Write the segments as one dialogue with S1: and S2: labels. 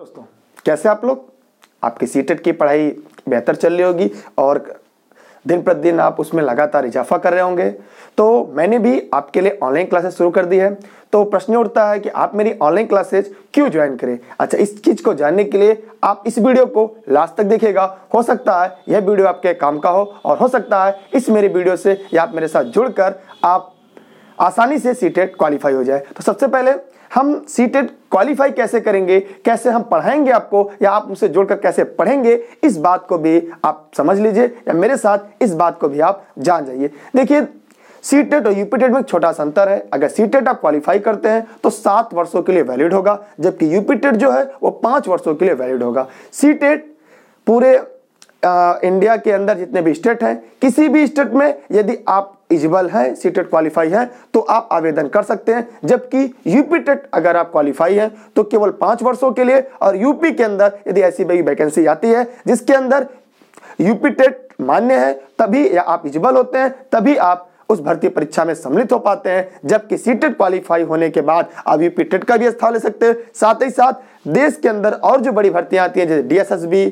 S1: दोस्तों कैसे आप लोग आपकी सीटेट e की पढ़ाई बेहतर चल रही होगी और दिन प्रतिदिन आप उसमें लगातार इजाफा कर रहे होंगे तो मैंने भी आपके लिए ऑनलाइन क्लासेस शुरू कर दी है तो प्रश्न उठता है कि आप मेरी ऑनलाइन क्लासेस क्यों ज्वाइन करें अच्छा इस चीज़ को जानने के लिए आप इस वीडियो को लास्ट तक देखिएगा हो सकता है यह वीडियो आपके काम का हो और हो सकता है इस मेरे वीडियो से या आप मेरे साथ जुड़कर आप आसानी से सीटेट क्वालिफाई e हो जाए तो सबसे पहले हम सीटेट क्वालिफाई कैसे करेंगे कैसे हम पढ़ाएंगे आपको या आप उसे जोड़कर कैसे पढ़ेंगे इस बात को भी आप समझ लीजिए या मेरे साथ इस बात को भी आप जान जाइए देखिए सी टेट और यूपी टेट में छोटा सा अंतर है अगर सी टेट आप क्वालिफाई करते हैं तो सात वर्षों के लिए वैलिड होगा जबकि यूपी जो है वो पाँच वर्षों के लिए वैलिड होगा सी टेट पूरे आ, इंडिया के अंदर जितने भी स्टेट हैं किसी भी स्टेट में यदि आप इजिबल है सीटेट क्वालिफाई है तो आप आवेदन कर सकते हैं जबकि यूपी टेट अगर आप क्वालिफाई है तो केवल पांच वर्षों के लिए और यूपी के अंदर यदि ऐसी भी वैकेंसी आती है जिसके अंदर यूपी टेट मान्य है तभी आप इजिबल होते हैं तभी आप उस भर्ती परीक्षा में सम्मिलित हो पाते हैं जबकि सीटेट क्वालिफाई होने के बाद आप यूपी टेट का भी स्थान ले सकते हैं साथ ही साथ देश के अंदर और जो बड़ी भर्तियां आती हैं जैसे डीएसएसबी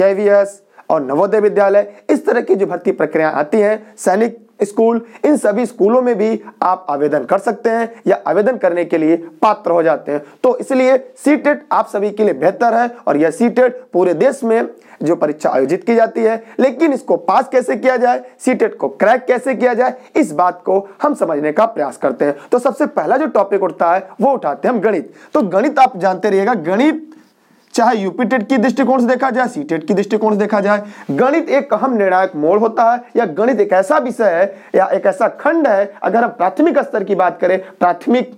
S1: केवीएस और नवोदय विद्यालय इस तरह की जो भर्ती प्रक्रिया आती हैं सैनिक स्कूल इन सभी स्कूलों में भी आप आवेदन कर सकते हैं या आवेदन करने के लिए पात्र हो जाते हैं तो इसलिए सी आप सभी के लिए बेहतर है और यह सी पूरे देश में जो परीक्षा आयोजित की जाती है लेकिन इसको पास कैसे किया जाए सी को क्रैक कैसे किया जाए इस बात को हम समझने का प्रयास करते हैं तो सबसे पहला जो टॉपिक उठता है वो उठाते हैं हम गणित तो गणित आप जानते रहिएगा गणित चाहे यूपीटेट की दृष्टिकोण से देखा जाए सीटेट की दृष्टिकोण से देखा जाए गणित एक अहम निर्णायक मोड़ होता है या गणित एक ऐसा विषय है या एक ऐसा खंड है अगर हम प्राथमिक स्तर की बात करें प्राथमिक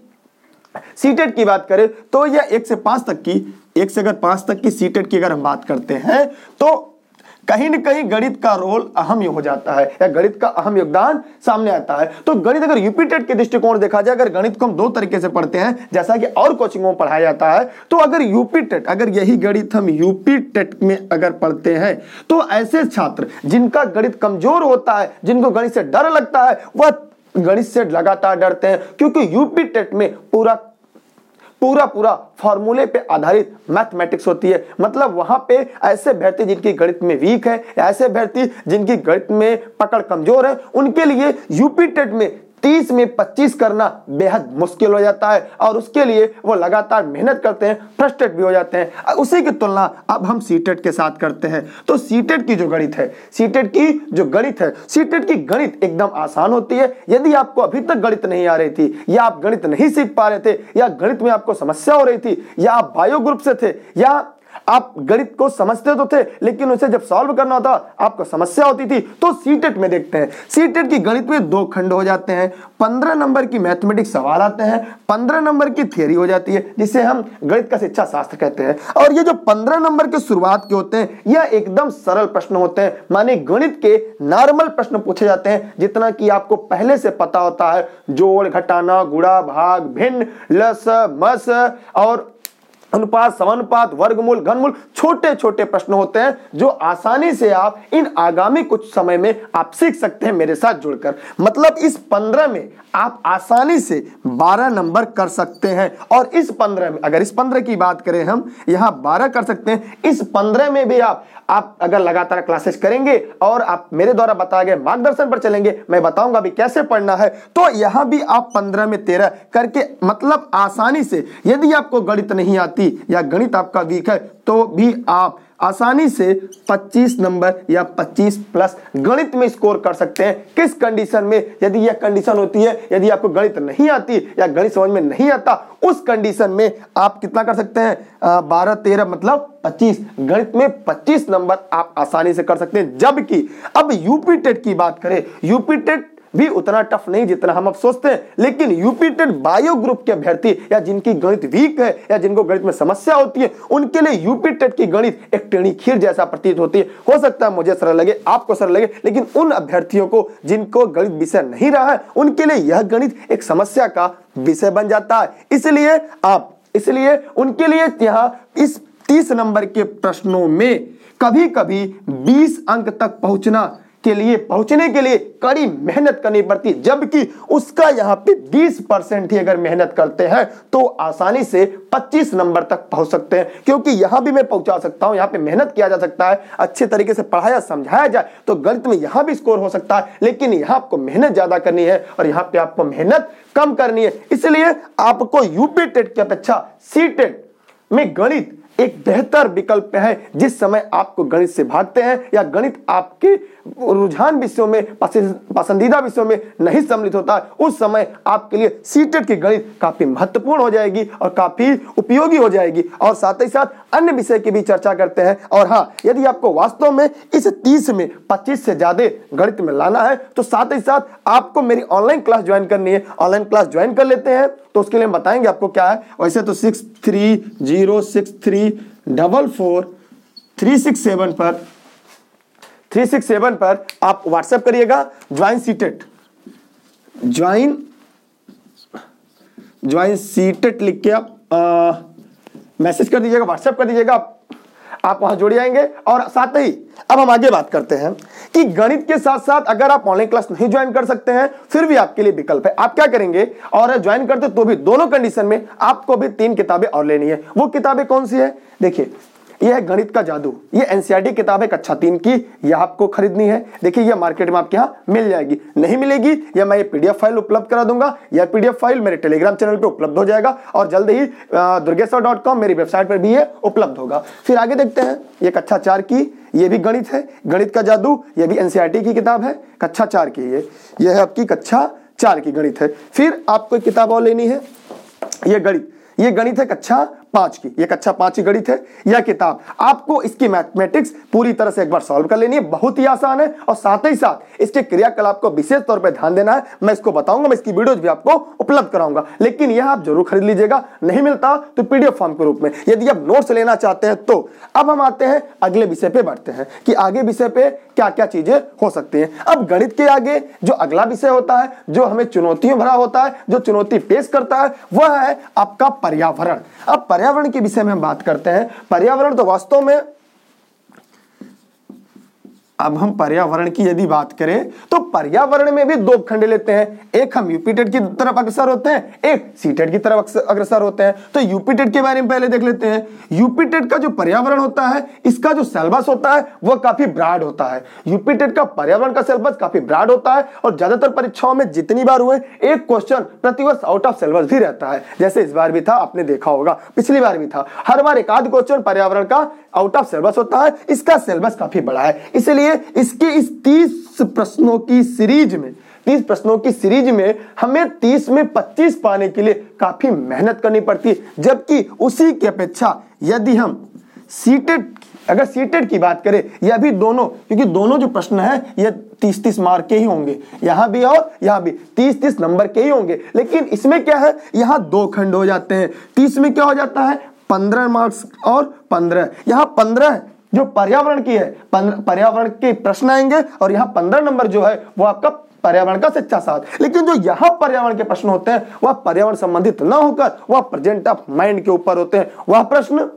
S1: सीटेट की बात करें तो यह एक से पांच तक की एक से अगर पांच तक की सीटेट की अगर हम बात करते हैं तो कहीं ना कहीं गणित का रोल अहम हो जाता है या गणित का अहम योगदान सामने आता है तो गणित अगर यूपीटेट के दृष्टिकोण देखा जाए अगर गणित को हम दो तरीके से पढ़ते हैं जैसा कि और कोचिंग में पढ़ाया जाता है तो अगर यूपीटेट अगर यही गणित हम यूपीटेट में अगर पढ़ते हैं तो ऐसे छात्र जिनका गणित कमजोर होता है जिनको गणित से डर लगता है वह गणित से लगातार डरते हैं क्योंकि यूपी टेट में पूरा पूरा पूरा फॉर्मूले पे आधारित मैथमेटिक्स होती है मतलब वहां पे ऐसे भर्ती जिनकी गणित में वीक है ऐसे भर्ती जिनकी गणित में पकड़ कमजोर है उनके लिए यूपी टेट में तीस में पच्चीस करना बेहद मुश्किल हो जाता है और उसके लिए वो लगातार मेहनत करते हैं फ्रस्ट्रेट भी हो जाते हैं उसी की तुलना अब हम सीटेट के साथ करते हैं तो सीटेट की जो गणित है सीटेट की जो गणित है सीटेट की गणित एकदम आसान होती है यदि आपको अभी तक गणित नहीं आ रही थी या आप गणित नहीं सीख पा रहे थे या गणित में आपको समस्या हो रही थी या आप बायो ग्रुप से थे या आप गणित को समझते तो थे लेकिन उसे जब सॉल्व करना होता आपको समस्या होती थी तो सीटेट में देखते हैं सीटेट की गणित में दो खंड हो जाते हैं पंद्रह नंबर की मैथमेटिक्स सवाल आते हैं पंद्रह नंबर की थियरी हो जाती है जिसे हम गणित का शिक्षा शास्त्र कहते हैं और ये जो पंद्रह नंबर के शुरुआत के होते हैं यह एकदम सरल प्रश्न होते हैं माने गणित के नॉर्मल प्रश्न पूछे जाते हैं जितना कि आपको पहले से पता होता है जोड़ घटाना गुड़ा भाग भिन्न लस मस और अनुपात समानुपात वर्गमूल घनमूल छोटे छोटे प्रश्न होते हैं जो आसानी से आप इन आगामी कुछ समय में आप सीख सकते हैं मेरे साथ जुड़कर मतलब इस पंद्रह में आप आसानी से बारह नंबर कर सकते हैं और इस पंद्रह में अगर इस पंद्रह की बात करें हम यहां बारह कर सकते हैं इस पंद्रह में भी आप आप अगर लगातार क्लासेस करेंगे और आप मेरे द्वारा बताए गए मार्गदर्शन पर चलेंगे मैं बताऊंगा भी कैसे पढ़ना है तो यहां भी आप पंद्रह में तेरह करके मतलब आसानी से यदि आपको गणित नहीं आती गणिती या गणित आपका वीक है तो भी आप आसानी से 25 नंबर या 25 प्लस गणित में स्कोर कर सकते हैं किस कंडीशन में यदि यह कंडीशन होती है यदि आपको गणित नहीं आती या गणित समझ में नहीं आता उस कंडीशन में आप कितना कर सकते हैं बारह तेरह मतलब 25 गणित में 25 नंबर आप आसानी से कर सकते हैं जबकि अब यूपी टेट की बात करें यूपी टेट भी उतना टफ नहीं जितना हम अब सोचते हैं लेकिन यूपीटेट बायो ग्रुप के अभ्यर्थी या जिनकी गणित वीक है या जिनको गणित में समस्या होती है उनके लिए यूपीटेट की गणित एक टेणी खीर जैसा प्रतीत होती है हो सकता है मुझे सरल लगे आपको सरल लगे लेकिन उन अभ्यर्थियों को जिनको गणित विषय नहीं रहा है उनके लिए यह गणित एक समस्या का विषय बन जाता है इसलिए आप इसलिए उनके लिए यहां इस तीस नंबर के प्रश्नों में कभी कभी बीस अंक तक पहुंचना के लिए पहुंचने के लिए कड़ी मेहनत करनी पड़ती है जबकि उसका यहाँ पे 20 परसेंट ही अगर मेहनत करते हैं तो आसानी से 25 नंबर तक पहुंच सकते हैं क्योंकि यहाँ भी मैं पहुंचा सकता हूँ यहाँ पे मेहनत किया जा सकता है अच्छे तरीके से पढ़ाया समझाया जाए तो गलत में यहाँ भी स्कोर हो सकता है लेकिन यहाँ आपको मेहनत ज़्यादा करनी है और यहाँ पे आपको मेहनत कम करनी है इसलिए आपको यूपी टेट की अपेक्षा सी टेट में गणित एक बेहतर विकल्प है जिस समय आपको गणित से भागते हैं या गणित आपके रुझान विषयों में पसंदीदा विषयों में नहीं सम्मिलित होता है उस समय आपके लिए सीटेट की गणित काफ़ी महत्वपूर्ण हो जाएगी और काफ़ी उपयोगी हो जाएगी और साथ ही साथ अन्य विषय की भी चर्चा करते हैं और हाँ यदि आपको वास्तव में इस तीस में पच्चीस से ज़्यादा गणित में लाना है तो साथ ही साथ आपको मेरी ऑनलाइन क्लास ज्वाइन करनी है ऑनलाइन क्लास ज्वाइन कर लेते हैं तो उसके लिए बताएंगे आपको क्या है वैसे तो six three zero six three double four three six seven पर थ्री सिक्स सेवन पर आप व्हाट्सएप करिएगा join CTET join join CTET लिख के आप मैसेज कर दीजिएगा व्हाट्सएप कर दीजिएगा आप आप वहां जुड़ जाएंगे और साथ ही अब हम आगे बात करते हैं कि गणित के साथ साथ अगर आप ऑनलाइन क्लास नहीं ज्वाइन कर सकते हैं फिर भी आपके लिए विकल्प है आप क्या करेंगे और ज्वाइन करते तो भी दोनों कंडीशन में आपको भी तीन किताबें और लेनी है वो किताबें कौन सी है देखिए ये है गणित का जादू ये एनसीआरटी e किताब है कक्षा तीन की यह आपको खरीदनी है देखिए यह मार्केट में आपके यहाँ मिल जाएगी नहीं मिलेगी या मैं ये पीडीएफ फाइल उपलब्ध करा दूंगा यह पीडीएफ फाइल मेरे टेलीग्राम चैनल पे उपलब्ध हो जाएगा और जल्द ही दुर्गेश्वर मेरी वेबसाइट पर भी ये उपलब्ध होगा फिर आगे देखते हैं ये कक्षा चार की ये भी गणित है गणित का जादू यह भी एनसीआरटी e की किताब है कक्षा चार की ये ये है आपकी कक्षा चार की गणित है फिर आपको किताब और लेनी है ये गणित ये गणित है कक्षा पांच की ये कक्षा अच्छा पांच की गणित है यह किताब आपको इसकी मैथमेटिक्स पूरी तरह से एक बार सॉल्व कर लेनी है बहुत ही आसान है और साथ ही साथ इसके क्रियाकलाप को विशेष तौर पर ध्यान देना है मैं इसको बताऊंगा मैं इसकी वीडियोज भी आपको उपलब्ध कराऊंगा लेकिन यह आप जरूर खरीद लीजिएगा नहीं मिलता तो पीडीएफ फॉर्म के रूप में यदि आप नोट्स लेना चाहते हैं तो अब हम आते हैं अगले विषय पे बढ़ते हैं कि आगे विषय पे क्या क्या चीजें हो सकती है अब गणित के आगे जो अगला विषय होता है जो हमें चुनौतियों भरा होता है जो चुनौती पेश करता है वह है आपका पर्यावरण अब पर्यावरण के विषय में हम बात करते हैं पर्यावरण तो वास्तव में अब हम पर्यावरण की यदि बात करें तो पर्यावरण में भी दो खंड लेते हैं एक हम यूपीटेड की तरफ अग्रसर होते हैं एक सीटेड की तरफ अग्रसर होते हैं तो यूपीटेड के बारे में पहले देख लेते हैं यूपीटेड का जो पर्यावरण होता है इसका जो सेलबस होता है वह काफी ब्राड होता है यूपीटेड का पर्यावरण का सिलेबस काफी ब्राड होता है और ज्यादातर परीक्षाओं में जितनी बार हुए एक क्वेश्चन प्रतिवर्ष आउट ऑफ सिलेबस भी रहता है जैसे इस बार भी था आपने देखा होगा पिछली बार भी था हर बार एक आध क्वेश्चन पर्यावरण का आउट ऑफ सिलेबस होता है इसका सिलेबस काफी बड़ा है इसलिए इसलिए इसके इस तीस प्रश्नों की सीरीज में तीस प्रश्नों की सीरीज में हमें तीस में पच्चीस पाने के लिए काफी मेहनत करनी पड़ती है जबकि उसी की अपेक्षा यदि हम सीटेड अगर सीटेड की बात करें यह भी दोनों क्योंकि दोनों जो प्रश्न है यह तीस तीस मार्क के ही होंगे यहां भी और यहां भी तीस तीस नंबर के ही होंगे लेकिन इसमें क्या है यहां दो खंड हो जाते हैं तीस में क्या हो जाता है पंद्रह मार्क्स और पंद्रह यहां पंद्रह जो पर्यावरण की है पर्यावरण के प्रश्न आएंगे और यहां पंद्रह नंबर जो है वो आपका पर्यावरण का शिक्षा साथ लेकिन जो यहां पर्यावरण के प्रश्न होते हैं वह पर्यावरण संबंधित ना होकर वह प्रेजेंट ऑफ माइंड के ऊपर होते हैं वह प्रश्न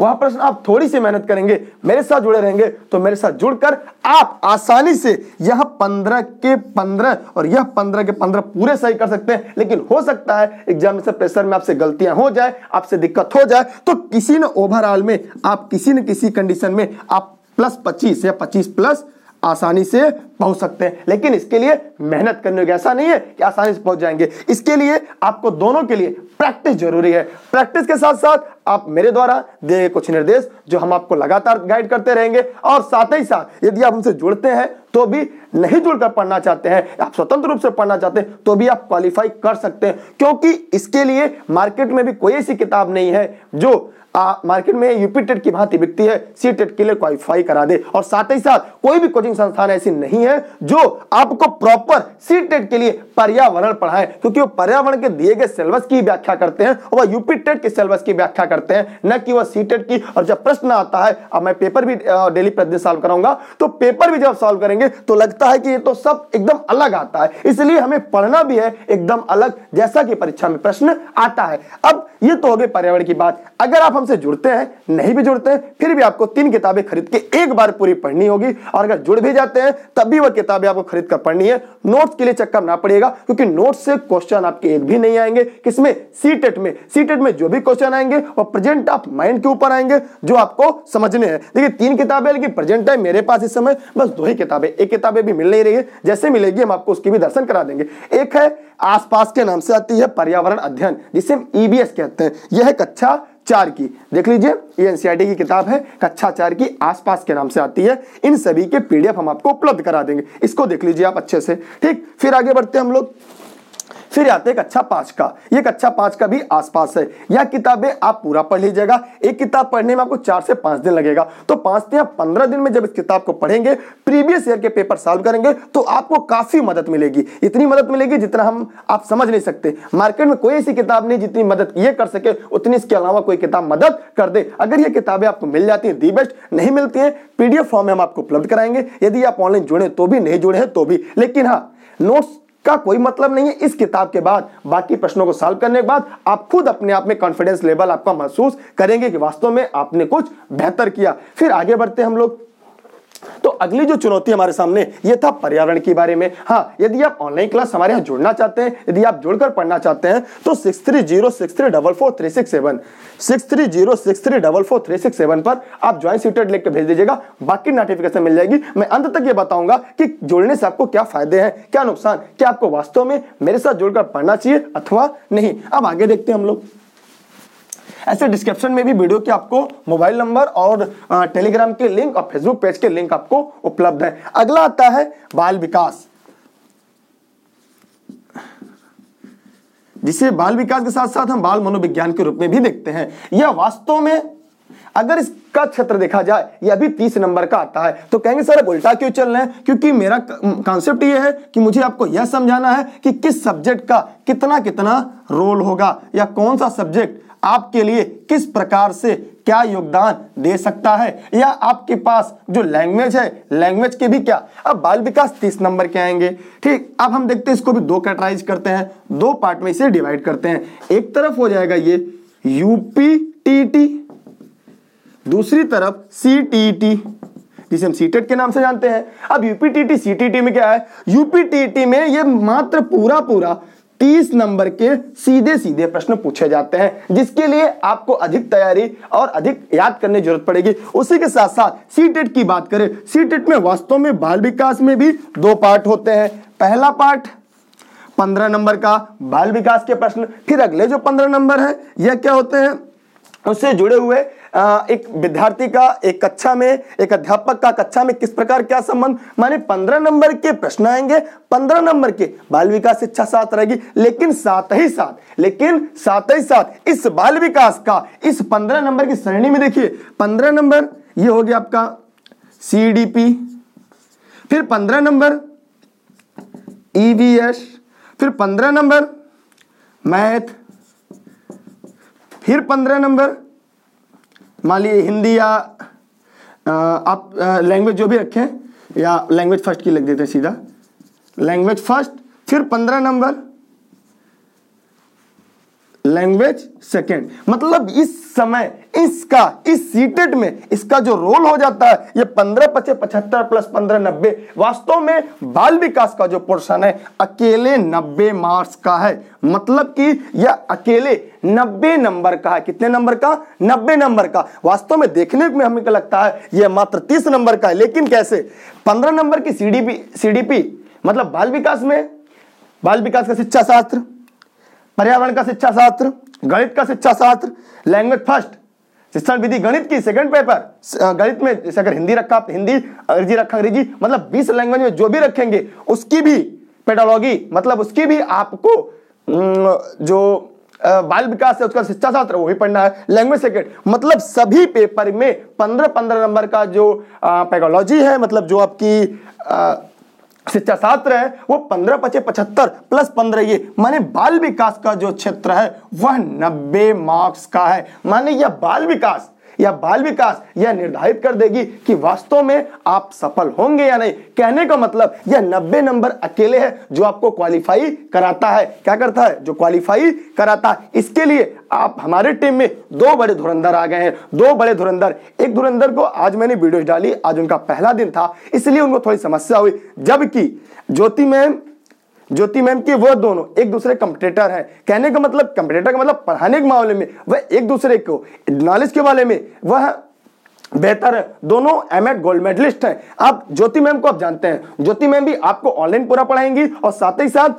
S1: वह प्रश्न आप थोड़ी सी मेहनत करेंगे मेरे साथ जुड़े रहेंगे तो मेरे साथ जुड़कर आप आसानी से यह पंद्रह के पंद्रह और यह पंद्रह के पंद्रह पूरे सही कर सकते हैं लेकिन हो सकता है से प्रेशर में आपसे गलतियां हो जाए आपसे दिक्कत हो जाए तो किसी न ओवरऑल में आप किसी न किसी कंडीशन में आप प्लस पच्चीस या पच्चीस प्लस आसानी से पहुंच सकते हैं लेकिन इसके लिए मेहनत करनी होगी ऐसा नहीं है कि आसानी से पहुंच जाएंगे इसके लिए आपको दोनों के लिए प्रैक्टिस जरूरी है प्रैक्टिस के साथ साथ आप मेरे द्वारा दिए गए कुछ निर्देश जो हम आपको लगातार गाइड करते रहेंगे और साथ ही साथ यदि आप हमसे जुड़ते हैं तो भी नहीं जुड़कर पढ़ना चाहते हैं आप स्वतंत्र रूप से पढ़ना चाहते हैं तो भी आप क्वालिफाई कर सकते हैं क्योंकि इसके लिए मार्केट में भी कोई ऐसी किताब नहीं है जो आ, मार्केट में यूपी टेट की भांति बिकती है सी टेट के लिए क्वालिफाई करा दे और साथ ही साथ कोई भी कोचिंग संस्थान ऐसी नहीं है जो आपको प्रॉपर सी टेट के लिए पर्यावरण पढ़ाए क्योंकि वो पर्यावरण के दिए गए सिलेबस की व्याख्या करते हैं और वह यूपी टेट के सिलेबस की व्याख्या करते हैं न कि वह सी टेट की और जब प्रश्न आता है अब मैं पेपर भी डेली प्रतिदिन सॉल्व कराऊंगा तो पेपर भी जब सॉल्व करेंगे तो लगता है कि ये तो सब एकदम अलग आता है इसलिए हमें पढ़ना भी है एकदम अलग जैसा कि परीक्षा में प्रश्न आता है अब ये तो हो गए पर्यावरण की बात अगर आप हमसे जुड़ते हैं नहीं भी जुड़ते हैं फिर भी आपको तीन किताबें खरीद के एक बार पूरी पढ़नी होगी और अगर जुड़ भी जाते हैं तब भी वह किताबें आपको खरीद कर पढ़नी है नोट्स के लिए चक्कर ना पड़ेगा क्योंकि नोट्स से क्वेश्चन आपके एक भी नहीं आएंगे किसमें सीटेट e में सीटेट e में जो भी क्वेश्चन आएंगे वह प्रेजेंट ऑफ माइंड के ऊपर आएंगे जो आपको समझने हैं देखिए तीन किताबें लेकिन प्रेजेंट टाइम मेरे पास इस समय बस दो ही किताबें एक किताबें भी मिल नहीं रही है जैसे मिलेगी हम आपको उसकी भी दर्शन करा देंगे एक है आसपास के नाम से आती है पर्यावरण अध्ययन जिसे हम ईबीएस e कहते हैं यह है कक्षा अच्छा चार की देख लीजिए ये एनसीईआरटी e की किताब है कक्षा चार की आसपास के नाम से आती है इन सभी के पीडीएफ हम आपको उपलब्ध करा देंगे इसको देख लीजिए आप अच्छे से ठीक फिर आगे बढ़ते हैं हम लोग फिर आते एक अच्छा पांच का ये अच्छा पांच का भी आसपास है यह किताबें आप पूरा पढ़ लीजिएगा एक किताब पढ़ने में आपको चार से पांच दिन लगेगा तो पांच या पंद्रह दिन में जब इस किताब को पढ़ेंगे प्रीवियस ईयर के पेपर सॉल्व करेंगे तो आपको काफ़ी मदद मिलेगी इतनी मदद मिलेगी जितना हम आप समझ नहीं सकते मार्केट में कोई ऐसी किताब नहीं जितनी मदद ये कर सके उतनी इसके अलावा कोई किताब मदद कर दे अगर ये किताबें आपको मिल जाती है दी बेस्ट नहीं मिलती है पीडीएफ फॉर्म में हम आपको उपलब्ध कराएंगे यदि आप ऑनलाइन जुड़े तो भी नहीं जुड़े हैं तो भी लेकिन हाँ नोट्स का कोई मतलब नहीं है इस किताब के बाद बाकी प्रश्नों को सॉल्व करने के बाद आप खुद अपने आप में कॉन्फिडेंस लेवल आपका महसूस करेंगे कि वास्तव में आपने कुछ बेहतर किया फिर आगे बढ़ते हम लोग तो अगली जो चुनौती हमारे सामने ये था पर्यावरण के बारे में हाँ यदि आप ऑनलाइन क्लास हमारे यहाँ जुड़ना चाहते हैं यदि आप जुड़कर पढ़ना चाहते हैं तो six three zero six three double four three six seven six three zero six three double four three six seven पर आप ज्वाइन सीटेड लिख के भेज दीजिएगा बाकी नोटिफिकेशन मिल जाएगी मैं अंत तक ये बताऊंगा कि जुड़ने से आपको क्या फायदे हैं क्या नुकसान क्या आपको वास्तव में मेरे साथ जुड़कर पढ़ना चाहिए अथवा नहीं अब आगे देखते हैं हम लोग ऐसे डिस्क्रिप्शन में भी वीडियो के आपको मोबाइल नंबर और टेलीग्राम के लिंक और फेसबुक पेज के लिंक आपको उपलब्ध है अगला आता है बाल विकास जिसे बाल विकास के साथ साथ हम बाल मनोविज्ञान के रूप में भी देखते हैं यह वास्तव में अगर इसका क्षेत्र देखा जाए यह भी तीस नंबर का आता है तो कहेंगे सर उल्टा क्यों चल रहे हैं क्योंकि मेरा कॉन्सेप्ट यह है कि मुझे आपको यह समझाना है कि किस सब्जेक्ट का कितना कितना रोल होगा या कौन सा सब्जेक्ट आपके लिए किस प्रकार से क्या योगदान दे सकता है या आपके पास जो लैंग्वेज है लैंग्वेज के भी क्या अब बाल विकास तीस नंबर के आएंगे ठीक अब हम देखते हैं इसको भी दो कैटराइज करते हैं दो पार्ट में इसे डिवाइड करते हैं एक तरफ हो जाएगा ये यूपी टी टी दूसरी तरफ सी टी टी जिसे हम सीटेट के नाम से जानते हैं अब यूपीटीटी सीटीटी में क्या है यूपीटीटी में ये मात्र पूरा पूरा तीस नंबर के सीधे सीधे प्रश्न पूछे जाते हैं जिसके लिए आपको अधिक तैयारी और अधिक याद करने की जरूरत पड़ेगी उसी के साथ साथ सी टेट की बात करें सी टेट e में वास्तव में बाल विकास में भी दो पार्ट होते हैं पहला पार्ट पंद्रह नंबर का बाल विकास के प्रश्न फिर अगले जो पंद्रह नंबर है यह क्या होते हैं उससे जुड़े हुए एक विद्यार्थी का एक कक्षा में एक अध्यापक का कक्षा में किस प्रकार क्या संबंध माने पंद्रह नंबर के प्रश्न आएंगे पंद्रह नंबर के बाल विकास शिक्षा साथ रहेगी लेकिन साथ ही साथ लेकिन साथ ही साथ इस बाल विकास का इस पंद्रह नंबर की श्रेणी में देखिए पंद्रह नंबर ये हो गया आपका सी फिर पंद्रह नंबर ईवीएस e फिर पंद्रह नंबर मैथ फिर पंद्रह नंबर मान लीजिए हिंदी या आप लैंग्वेज जो भी रखें या लैंग्वेज फर्स्ट की लिख देते हैं सीधा लैंग्वेज फर्स्ट फिर पंद्रह नंबर लैंग्वेज सेकेंड मतलब इस समय इसका इस सीटेड e में इसका जो रोल हो जाता है ये पंद्रह पचे पचहत्तर प्लस पंद्रह नब्बे वास्तव में बाल विकास का जो पोर्शन है अकेले नब्बे मार्क्स का है मतलब कि यह अकेले नब्बे नंबर का है कितने नंबर का नब्बे नंबर का वास्तव में देखने में हमें लगता है यह मात्र तीस नंबर का है लेकिन कैसे पंद्रह नंबर की सीडीपी पी मतलब बाल विकास में बाल विकास का शिक्षा शास्त्र पर्यावरण का शिक्षा शास्त्र गणित का शिक्षा शास्त्र लैंग्वेज फर्स्ट शिक्षण विधि गणित की सेकंड पेपर गणित में जैसे अगर हिंदी रखा हिंदी अंग्रेजी रखा अंग्रेजी मतलब 20 लैंग्वेज में जो भी रखेंगे उसकी भी पेडोलॉजी मतलब उसकी भी आपको जो बाल विकास है उसका शिक्षा शास्त्र वो भी पढ़ना है लैंग्वेज सेकेंड मतलब सभी पेपर में पंद्रह पंद्रह नंबर का जो पैकोलॉजी है मतलब जो आपकी शिक्षा शास्त्र है वो पंद्रह पचे पचहत्तर प्लस पंद्रह ये माने बाल विकास का जो क्षेत्र है वह नब्बे मार्क्स का है माने यह बाल विकास या बाल विकास यह निर्धारित कर देगी कि वास्तव में आप सफल होंगे या नहीं कहने का मतलब यह नब्बे नंबर अकेले है जो आपको क्वालिफाई कराता है क्या करता है जो क्वालिफाई कराता है इसके लिए आप हमारे टीम में दो बड़े धुरंधर आ गए हैं दो बड़े धुरंधर एक धुरंधर को आज मैंने वीडियो डाली आज उनका पहला दिन था इसलिए उनको थोड़ी समस्या हुई जबकि ज्योति मैम ज्योति मैम के वह दोनों एक दूसरे कंपटीटर हैं कहने का मतलब कंपटीटर का मतलब पढ़ाने के मामले में वह एक दूसरे को नॉलेज के बारे में वह बेहतर है दोनों एम एड गोल्ड मेडलिस्ट हैं आप ज्योति मैम को आप जानते हैं ज्योति मैम भी आपको ऑनलाइन पूरा पढ़ाएंगी और साथ ही साथ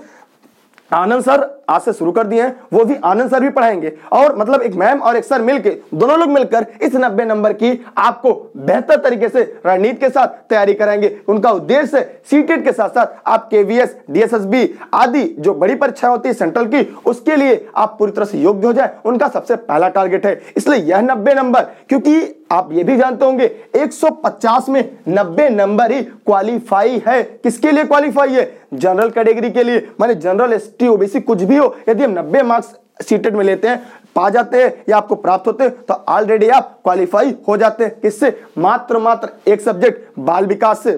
S1: आनंद सर आज से शुरू कर दिए हैं वो भी आनंद सर भी पढ़ाएंगे और मतलब एक मैम और एक सर मिलकर दोनों लोग मिलकर इस नब्बे नंबर की आपको बेहतर तरीके से रणनीति के साथ तैयारी कराएंगे उनका उद्देश्य सीटेट e के साथ साथ आप केवीएस डीएसएसबी आदि जो बड़ी परीक्षा होती है सेंट्रल की उसके लिए आप पूरी तरह से योग्य हो जाए उनका सबसे पहला टारगेट है इसलिए यह नब्बे नंबर क्योंकि आप ये भी जानते होंगे 150 में 90 नंबर ही क्वालिफाई है किसके लिए क्वालिफाई है जनरल कैटेगरी के लिए माने जनरल एस टी ओबीसी कुछ भी हो यदि हम 90 मार्क्स सीटेड में लेते हैं पा जाते हैं या आपको प्राप्त होते हैं तो ऑलरेडी आप क्वालिफाई हो जाते हैं किससे मात्र मात्र एक सब्जेक्ट बाल विकास से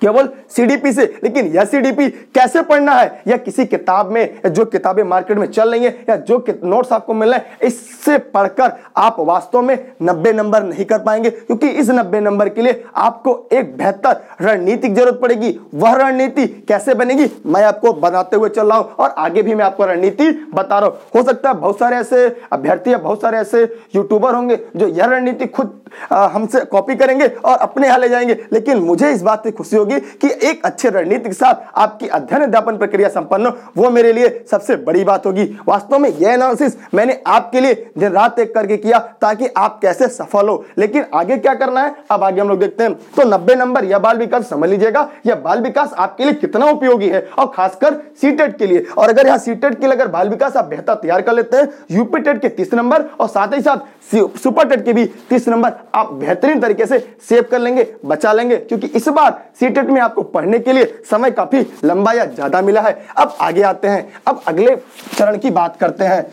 S1: केवल सीडीपी से लेकिन यह सीडीपी कैसे पढ़ना है या किसी किताब में जो किताबें मार्केट में चल रही है या जो नोट्स आपको मिल रहे हैं इससे पढ़कर आप वास्तव में नब्बे नंबर नहीं कर पाएंगे क्योंकि इस नब्बे नंबर के लिए आपको एक बेहतर रणनीति की जरूरत पड़ेगी वह रणनीति कैसे बनेगी मैं आपको बताते हुए चल रहा हूं और आगे भी मैं आपको रणनीति बता रहा हूं हो सकता है बहुत सारे ऐसे अभ्यर्थी या बहुत सारे ऐसे यूट्यूबर होंगे जो यह रणनीति खुद हमसे कॉपी करेंगे और अपने यहां ले जाएंगे लेकिन मुझे इस बात की खुशी होगी कि एक अच्छे रणनीति के साथ आपकी अध्ययन अध्यापन प्रक्रिया संपन्न हो वो मेरे लिए सबसे बड़ी बात होगी वास्तव में यह एनालिसिस मैंने आपके लिए दिन रात एक करके किया ताकि आप कैसे सफल हो लेकिन आगे क्या करना है अब आगे हम लोग देखते हैं तो नब्बे नंबर यह बाल विकास समझ लीजिएगा यह बाल विकास आपके लिए कितना उपयोगी है और खासकर सीटेट e के लिए और अगर यहाँ सीटेट e के लिए अगर बाल विकास आप बेहतर तैयार कर लेते हैं यूपीटेट e के तीस नंबर और साथ ही साथ सुपरटेट के भी तीस नंबर आप बेहतरीन तरीके से सेव कर लेंगे बचा लेंगे क्योंकि इस बार सीटेट में आपको पढ़ने के लिए समय काफी लंबा या ज्यादा मिला है अब आगे आते हैं अब अगले चरण की बात करते हैं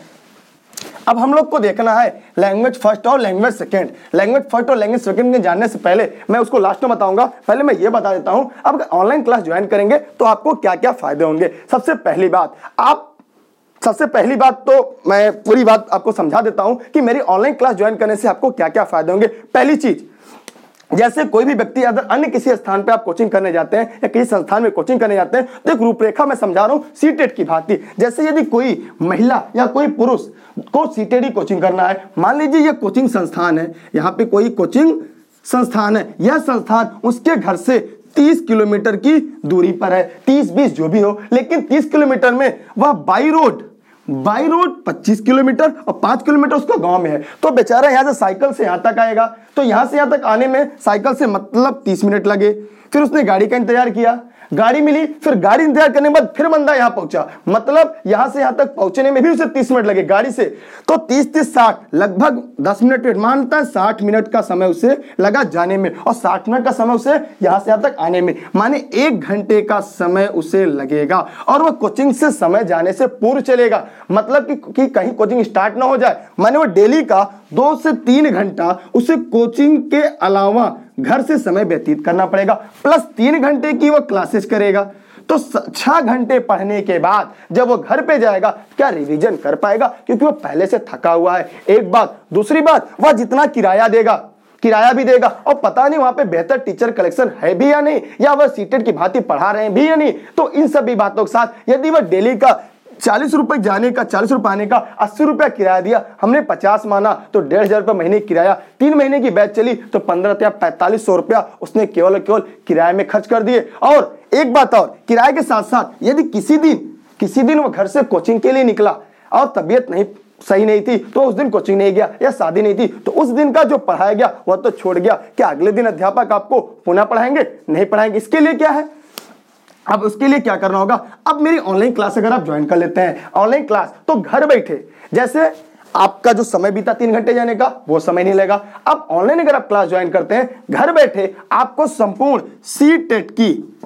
S1: अब हम लोग को देखना है लैंग्वेज फर्स्ट और लैंग्वेज सेकेंड लैंग्वेज फर्स्ट और लैंग्वेज सेकेंड में जानने से पहले मैं उसको लास्ट में बताऊंगा पहले मैं ये बता देता हूं अब ऑनलाइन क्लास ज्वाइन करेंगे तो आपको क्या क्या फायदे होंगे सबसे पहली बात आप सबसे पहली बात तो मैं पूरी बात आपको समझा देता हूं कि मेरी ऑनलाइन क्लास ज्वाइन करने से आपको क्या क्या फायदे होंगे पहली चीज जैसे कोई भी व्यक्ति अगर अन्य किसी स्थान पर आप कोचिंग करने जाते हैं या किसी संस्थान में कोचिंग करने जाते हैं तो एक रूपरेखा मैं समझा रहा हूँ सीटेट की भांति जैसे यदि कोई महिला या कोई पुरुष को सीटेट ही कोचिंग करना है मान लीजिए यह कोचिंग संस्थान है यहाँ पे कोई कोचिंग संस्थान है यह संस्थान उसके घर से 30 किलोमीटर की दूरी पर है 30 बीस जो भी हो लेकिन 30 किलोमीटर में वह by road by road 25 kilometre और 5 किलोमीटर उसका गांव में है तो बेचारा यहाँ से साइकिल से यहाँ तक आएगा तो यहाँ से यहाँ तक आने में साइकिल से मतलब 30 मिनट लगे फिर उसने गाड़ी का इंतजार किया गाड़ी मिली फिर गाड़ी इंतजार करने के बाद फिर बंदा यहां पहुंचा मतलब यहां से यहां तक पहुंचने में भी उसे तीस मिनट लगे गाड़ी से तो तीस तीस साठ लगभग दस मिनट वेट मानता है साठ मिनट का समय उसे लगा जाने में और साठ मिनट का समय उसे यहां से यहां तक आने में माने एक घंटे का समय उसे लगेगा और वह कोचिंग से समय जाने से पूर्व चलेगा मतलब कि, कि कहीं कोचिंग स्टार्ट ना हो जाए माने वो डेली का दो से तीन घंटा उसे कोचिंग के अलावा घर से समय व्यतीत करना पड़ेगा प्लस तीन घंटे की वह क्लासेस करेगा तो छह घंटे पढ़ने के बाद जब वो घर पे जाएगा क्या रिवीजन कर पाएगा क्योंकि वो पहले से थका हुआ है एक बात दूसरी बात वह जितना किराया देगा किराया भी देगा और पता नहीं वहां पे बेहतर टीचर कलेक्शन है भी या नहीं या वह सीटेड की भांति पढ़ा रहे हैं भी या नहीं तो इन सभी बातों के साथ यदि वह डेली का चालीस रुपए जाने का चालीस रुपए आने का अस्सी रुपया किराया दिया हमने पचास माना तो डेढ़ हजार रुपये महीने किराया तीन महीने की बैच चली तो पंद्रह या पैंतालीस सौ रुपया उसने केवल केवल किराए में खर्च कर दिए और एक बात और किराए के साथ साथ यदि किसी दिन किसी दिन वो घर से कोचिंग के लिए निकला और तबीयत नहीं सही नहीं थी तो उस दिन कोचिंग नहीं गया या शादी नहीं थी तो उस दिन का जो पढ़ाया गया वह तो छोड़ गया क्या अगले दिन अध्यापक आपको पुनः पढ़ाएंगे नहीं पढ़ाएंगे इसके लिए क्या है अब उसके लिए क्या करना होगा अब मेरी ऑनलाइन क्लास अगर आप ज्वाइन कर लेते हैं ऑनलाइन क्लास तो घर बैठे जैसे आपका जो समय बीता तीन घंटे जाने का वो समय नहीं लगेगा अब ऑनलाइन अगर आप क्लास ज्वाइन करते हैं घर बैठे आपको संपूर्ण सी टेट e की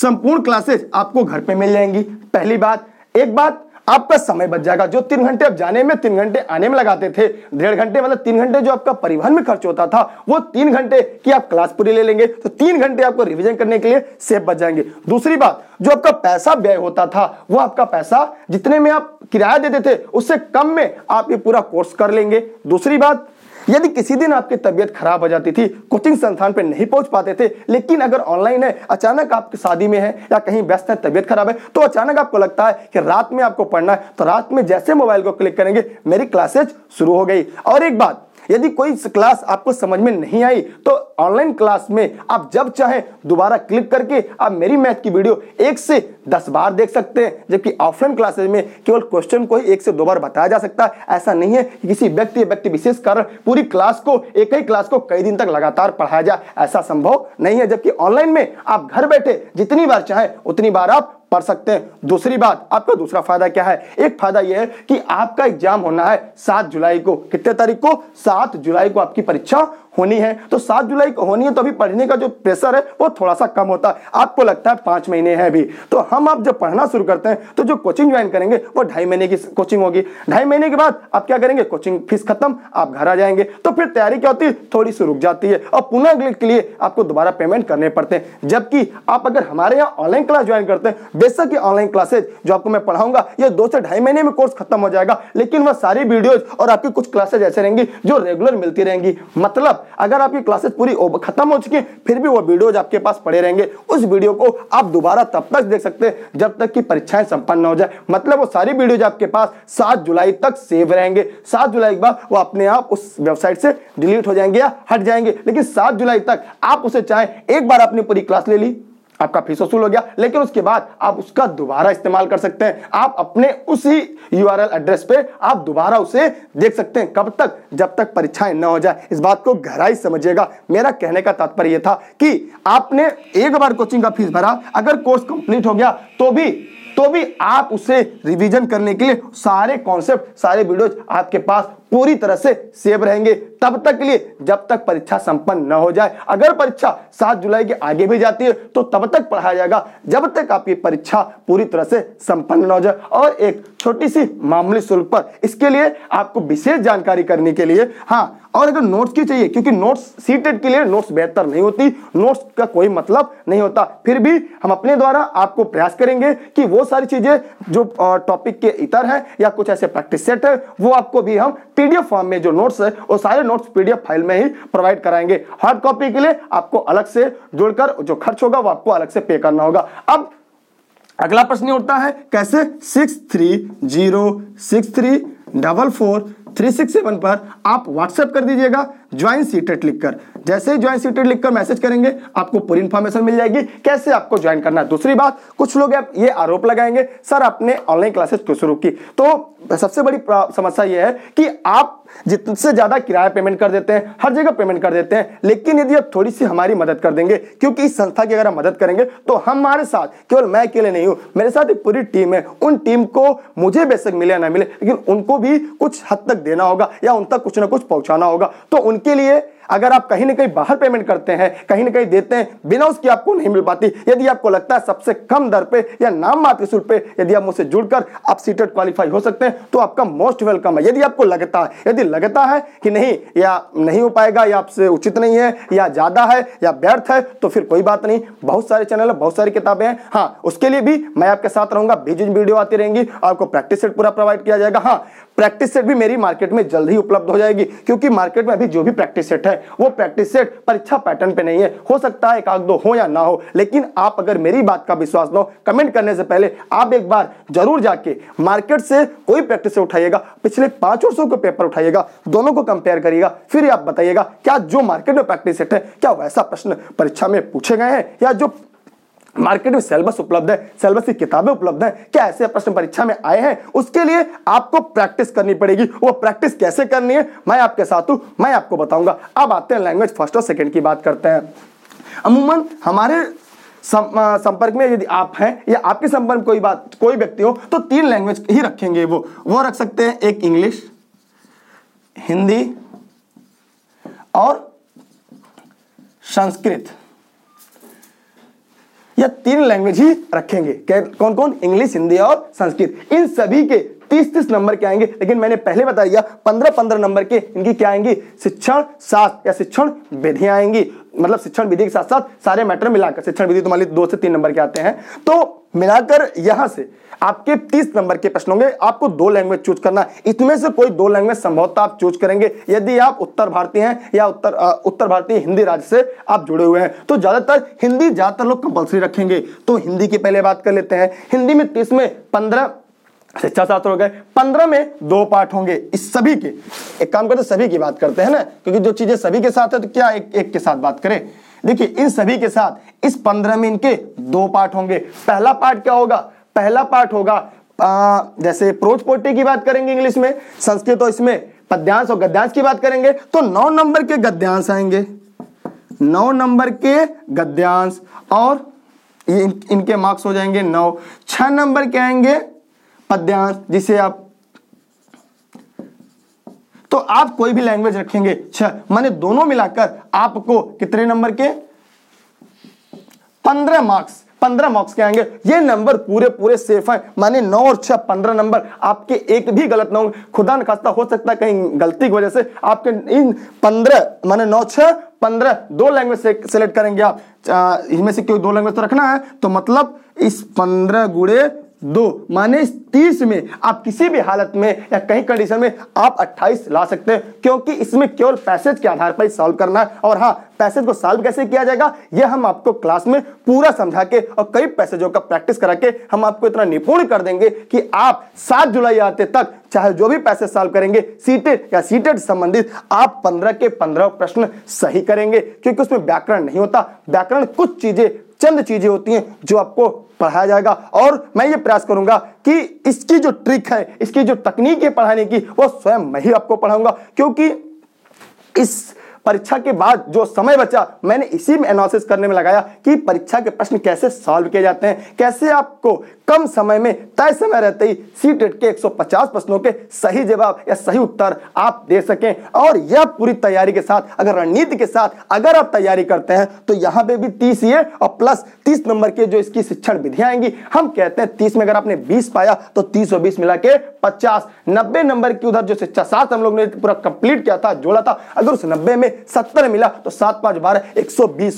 S1: संपूर्ण क्लासेस आपको घर पे मिल जाएंगी पहली बात एक बात आपका समय बच जाएगा जो तीन घंटे आप जाने में तीन घंटे आने में लगाते थे डेढ़ घंटे मतलब तीन घंटे जो आपका परिवहन में खर्च होता था वो तीन घंटे की आप क्लास पूरी ले लेंगे तो तीन घंटे आपको रिविजन करने के लिए सेफ बच जाएंगे दूसरी बात जो आपका पैसा व्यय होता था वो आपका पैसा जितने में आप किराया देते थे उससे कम में आप ये पूरा कोर्स कर लेंगे दूसरी बात यदि किसी दिन आपकी तबियत खराब हो जाती थी कोचिंग संस्थान पर नहीं पहुंच पाते थे लेकिन अगर ऑनलाइन है अचानक आप शादी में है या कहीं व्यस्त है तबियत खराब है तो अचानक आपको लगता है कि रात में आपको पढ़ना है तो रात में जैसे मोबाइल को क्लिक करेंगे मेरी क्लासेज शुरू हो गई और एक बात यदि कोई क्लास आपको समझ में नहीं आई तो ऑनलाइन क्लास में आप जब चाहें दोबारा क्लिक करके आप मेरी मैथ की वीडियो एक से दस बार देख सकते हैं जबकि ऑफलाइन क्लासेज में केवल क्वेश्चन को ही एक से दो बार बताया जा सकता है ऐसा नहीं है कि किसी व्यक्ति व्यक्ति विशेष कर पूरी क्लास को एक ही क्लास को कई दिन तक लगातार पढ़ाया जाए ऐसा संभव नहीं है जबकि ऑनलाइन में आप घर बैठे जितनी बार चाहें उतनी बार आप पढ़ सकते हैं दूसरी बात आपका दूसरा फायदा क्या है एक फायदा यह है कि आपका एग्जाम होना है सात जुलाई को कितने तारीख को सात जुलाई को आपकी परीक्षा होनी है तो सात जुलाई को होनी है तो अभी पढ़ने का जो प्रेशर है वो थोड़ा सा कम होता है आपको लगता है पांच महीने हैं अभी तो हम आप जब पढ़ना शुरू करते हैं तो जो कोचिंग ज्वाइन करेंगे वो ढाई महीने की कोचिंग होगी ढाई महीने के बाद आप क्या करेंगे कोचिंग फीस खत्म आप घर आ जाएंगे तो फिर तैयारी क्या होती है थोड़ी सी रुक जाती है और पुनः के लिए आपको दोबारा पेमेंट करने पड़ते हैं जबकि आप अगर हमारे यहाँ ऑनलाइन क्लास ज्वाइन करते हैं बेशक ऑनलाइन क्लासेज जो आपको मैं पढ़ाऊंगा ये दो से ढाई महीने में कोर्स खत्म हो जाएगा लेकिन वह सारी वीडियोज और आपकी कुछ क्लासेज ऐसे रहेंगी जो रेगुलर मिलती रहेंगी मतलब अगर आपकी क्लासेस पूरी खत्म हो चुकी है फिर भी वो वीडियोज आपके पास पड़े रहेंगे उस वीडियो को आप दोबारा तब तक देख सकते हैं जब तक कि परीक्षाएं संपन्न हो जाए मतलब वो सारी वीडियोज आपके पास सात जुलाई तक सेव रहेंगे सात जुलाई के बाद वो अपने आप उस वेबसाइट से डिलीट हो जाएंगे या हट जाएंगे लेकिन सात जुलाई तक आप उसे चाहे एक बार अपनी पूरी क्लास ले ली आपका फीस वसूल हो गया लेकिन उसके बाद आप उसका दोबारा इस्तेमाल कर सकते हैं आप अपने उसी यू एड्रेस पे आप दोबारा उसे देख सकते हैं कब तक जब तक परीक्षाएं न हो जाए इस बात को गहराई समझिएगा मेरा कहने का तात्पर्य यह था कि आपने एक बार कोचिंग का फीस भरा अगर कोर्स कंप्लीट हो गया तो भी तो भी आप उसे रिवीजन करने के लिए सारे कॉन्सेप्ट सारे वीडियोज आपके पास पूरी तरह से सेव रहेंगे तब तक के लिए जब तक परीक्षा संपन्न न हो जाए अगर परीक्षा सात जुलाई के आगे भी जाती है तो तब तक पढ़ाया जाएगा जब तक आपकी परीक्षा पूरी तरह से संपन्न न हो जाए और एक छोटी सी मामूली शुल्क पर इसके लिए आपको विशेष जानकारी करने के लिए हाँ और अगर नोट्स की चाहिए क्योंकि नोट्स सीटेड के लिए नोट्स बेहतर नहीं होती नोट्स का कोई मतलब नहीं होता फिर भी हम अपने द्वारा आपको प्रयास करेंगे कि वो सारी चीजें जो टॉपिक के इतर हैं या कुछ ऐसे प्रैक्टिस सेट है वो आपको भी हम पीडीएफ फॉर्म में जो नोट्स है वो सारे नोट्स पीडीएफ फाइल में ही प्रोवाइड कराएंगे हार्ड कॉपी के लिए आपको अलग से जुड़कर जो खर्च होगा वो आपको अलग से पे करना होगा अब अगला प्रश्न उठता है कैसे six three zero six three double four three six seven पर आप व्हाट्सएप कर दीजिएगा ज्वाइन सीटेट लिखकर जैसे ही ज्वाइन सीटेट लिखकर मैसेज करेंगे आपको पूरी इन्फॉर्मेशन मिल जाएगी कैसे आपको ज्वाइन करना है दूसरी बात कुछ लोग ये आरोप लगाएंगे सर आपने ऑनलाइन क्लासेस क्यों शुरू की तो सबसे बड़ी समस्या यह है कि आप जितने ज़्यादा किराया पेमेंट कर देते हैं हर जगह पेमेंट कर देते हैं लेकिन यदि आप थोड़ी सी हमारी मदद कर देंगे क्योंकि इस संस्था की अगर हम मदद करेंगे तो हमारे साथ केवल मैं अकेले नहीं हूं मेरे साथ एक पूरी टीम है उन टीम को मुझे बेसक मिले ना मिले लेकिन उनको भी कुछ हद तक देना होगा या उन तक कुछ ना कुछ पहुंचाना होगा तो उन उनके लिए अगर आप कहीं ना कहीं बाहर पेमेंट करते हैं कहीं ना कहीं देते हैं बिना उसकी आपको नहीं मिल पाती यदि आपको लगता है सबसे कम दर पे या नाम मात्र शुल्क पे यदि आप मुझसे जुड़कर आप सीटेड क्वालिफाई हो सकते हैं तो आपका मोस्ट वेलकम है यदि आपको लगता है यदि लगता है कि नहीं या नहीं हो पाएगा या आपसे उचित नहीं है या ज़्यादा है या व्यर्थ है तो फिर कोई बात नहीं बहुत सारे चैनल है बहुत सारी किताबें हैं हाँ उसके लिए भी मैं आपके साथ रहूंगा बीज वीडियो आती रहेंगी आपको प्रैक्टिस सेट पूरा प्रोवाइड किया जाएगा हाँ प्रैक्टिस सेट भी मेरी मार्केट में जल्द ही उपलब्ध हो जाएगी क्योंकि मार्केट में अभी जो भी प्रैक्टिस सेट है वो प्रैक्टिस सेट परीक्षा पैटर्न पे नहीं है हो सकता है एक आध दो हो या ना हो लेकिन आप अगर मेरी बात का विश्वास ना हो कमेंट करने से पहले आप एक बार जरूर जाके मार्केट से कोई प्रैक्टिस से उठाइएगा पिछले पांच वर्षों के पेपर उठाइएगा दोनों को कंपेयर करिएगा फिर आप बताइएगा क्या जो मार्केट में प्रैक्टिस सेट है क्या वैसा प्रश्न परीक्षा में पूछे गए हैं या जो मार्केट में सिलेबस उपलब्ध है सिलेबस की किताबें उपलब्ध है क्या ऐसे प्रश्न परीक्षा में आए हैं उसके लिए आपको प्रैक्टिस करनी पड़ेगी वो प्रैक्टिस कैसे करनी है मैं आपके साथ हूं मैं आपको बताऊंगा अब आते हैं लैंग्वेज फर्स्ट और सेकेंड की बात करते हैं अमूमन हमारे संपर्क में यदि आप हैं या आपके संपर्क कोई बात कोई व्यक्ति हो तो तीन लैंग्वेज ही रखेंगे वो वो रख सकते हैं एक इंग्लिश हिंदी और संस्कृत या तीन लैंग्वेज ही रखेंगे कौन कौन इंग्लिश हिंदी और संस्कृत इन सभी के तीस तीस नंबर के आएंगे लेकिन मैंने पहले बता दिया पंद्रह पंद्रह नंबर के इनकी क्या आएंगी शिक्षण शास्त्र या शिक्षण विधियां आएंगी मतलब शिक्षण विधि के साथ साथ सारे मैटर मिलाकर शिक्षण विधि तुम्हारे तो दो से तीन नंबर के आते हैं तो मिलाकर यहां से आपके 30 नंबर के प्रश्न होंगे आपको दो लैंग्वेज चूज करना इसमें से कोई दो लैंग्वेज संभवतः आप चूज करेंगे यदि आप उत्तर भारतीय हैं या उत्तर आ, उत्तर भारतीय हिंदी राज्य से आप जुड़े हुए हैं तो ज्यादातर हिंदी ज्यादातर लोग कंपलसरी रखेंगे तो हिंदी की पहले बात कर लेते हैं हिंदी में तीस में पंद्रह शिक्षा शास्त्र हो गए पंद्रह में दो पाठ होंगे इस सभी के एक काम करते सभी की बात करते हैं ना क्योंकि जो चीजें सभी के साथ है तो क्या एक एक के साथ बात करें देखिए इन सभी के साथ इस पंद्रह में इनके दो पाठ होंगे पहला पाठ क्या होगा पहला पाठ होगा आ, जैसे प्रोच पोटी की बात करेंगे इंग्लिश में संस्कृत और इसमें पद्यांश और गद्यांश की बात करेंगे तो नौ नंबर के गद्यांश आएंगे नौ नंबर के गद्यांश और ये इन, इनके मार्क्स हो जाएंगे नौ छह नंबर के आएंगे पद्यांश जिसे आप तो आप कोई भी लैंग्वेज रखेंगे छह माने दोनों मिलाकर आपको कितने नंबर के पंद्रह मार्क्स पंद्रह मार्क्स के आएंगे ये नंबर पूरे पूरे सेफ है माने नौ और छह पंद्रह नंबर आपके एक भी गलत ना होंगे खुदा न खास्ता हो सकता है कहीं गलती की वजह से आपके इन पंद्रह माने नौ छह पंद्रह दो लैंग्वेज से सेलेक्ट करेंगे आप इनमें से क्यों दो लैंग्वेज तो रखना है तो मतलब इस पंद्रह गुड़े दो माने तीस में आप किसी भी हालत में या कहीं कंडीशन में आप अट्ठाईस ला सकते हैं क्योंकि इसमें केवल पैसेज के आधार पर सॉल्व करना है और हाँ पैसेज को सॉल्व कैसे किया जाएगा यह हम आपको क्लास में पूरा समझा के और कई पैसेजों का प्रैक्टिस करा के हम आपको इतना निपुण कर देंगे कि आप सात जुलाई आते तक चाहे जो भी पैसेज सॉल्व करेंगे सीटेड या सीटेड संबंधित आप पंद्रह के पंद्रह प्रश्न सही करेंगे क्योंकि उसमें व्याकरण नहीं होता व्याकरण कुछ चीजें चंद चीजें होती हैं जो आपको पढ़ाया जाएगा और मैं ये प्रयास करूंगा कि इसकी जो ट्रिक है इसकी जो तकनीक है पढ़ाने की वो स्वयं मैं ही आपको पढ़ाऊंगा क्योंकि इस परीक्षा के बाद जो समय बचा मैंने इसी में एनालिसिस करने में लगाया कि परीक्षा के प्रश्न कैसे सॉल्व किए जाते हैं कैसे आपको कम समय में तय समय रहते ही सी टेट के 150 प्रश्नों के सही जवाब या सही उत्तर आप दे सकें और यह पूरी तैयारी के साथ अगर रणनीति के साथ अगर आप तैयारी करते हैं तो यहाँ पे भी तीस ये और प्लस तीस नंबर के जो इसकी शिक्षण विधियां आएंगी हम कहते हैं तीस में अगर आपने बीस पाया तो तीस और बीस मिला के पचास नब्बे नंबर की उधर जो शिक्षा सात हम लोग ने पूरा कंप्लीट किया था जोड़ा था अगर उस नब्बे में सत्तर मिला तो सात पांच बारह एक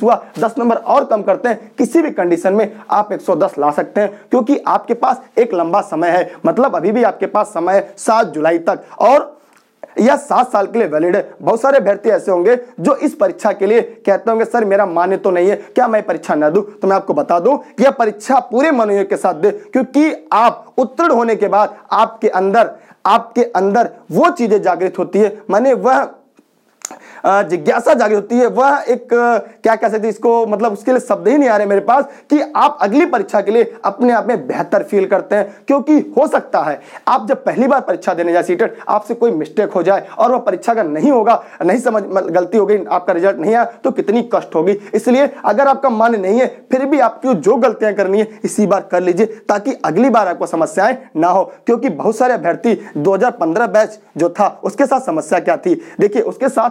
S1: हुआ दस नंबर और कम करते हैं किसी भी कंडीशन में आप एक ला सकते हैं क्योंकि अभी आपके पास एक लंबा समय है मतलब अभी भी आपके पास समय है सात जुलाई तक और यह सात साल के लिए वैलिड है बहुत सारे अभ्यर्थी ऐसे होंगे जो इस परीक्षा के लिए कहते होंगे सर मेरा मान्य तो नहीं है क्या मैं परीक्षा न दूं तो मैं आपको बता दूं कि यह परीक्षा पूरे मनोयोग के साथ दे क्योंकि आप उत्तीर्ण होने के बाद आपके अंदर आपके अंदर वो चीजें जागृत होती है मैंने वह जिज्ञासा जागृत होती है वह एक क्या कह सकते इसको मतलब उसके लिए शब्द ही नहीं आ रहे मेरे पास कि आप अगली परीक्षा के लिए अपने आप में बेहतर फील करते हैं क्योंकि हो सकता है आप जब पहली बार परीक्षा देने जाए सीटेट आपसे कोई मिस्टेक हो जाए और वह परीक्षा का नहीं होगा नहीं समझ गलती हो गई आपका रिजल्ट नहीं आया तो कितनी कष्ट होगी इसलिए अगर आपका मन नहीं है फिर भी आपकी जो गलतियां करनी है इसी बार कर लीजिए ताकि अगली बार आपको समस्याएं ना हो क्योंकि बहुत सारे अभ्यर्थी दो बैच जो था उसके साथ समस्या क्या थी देखिए उसके साथ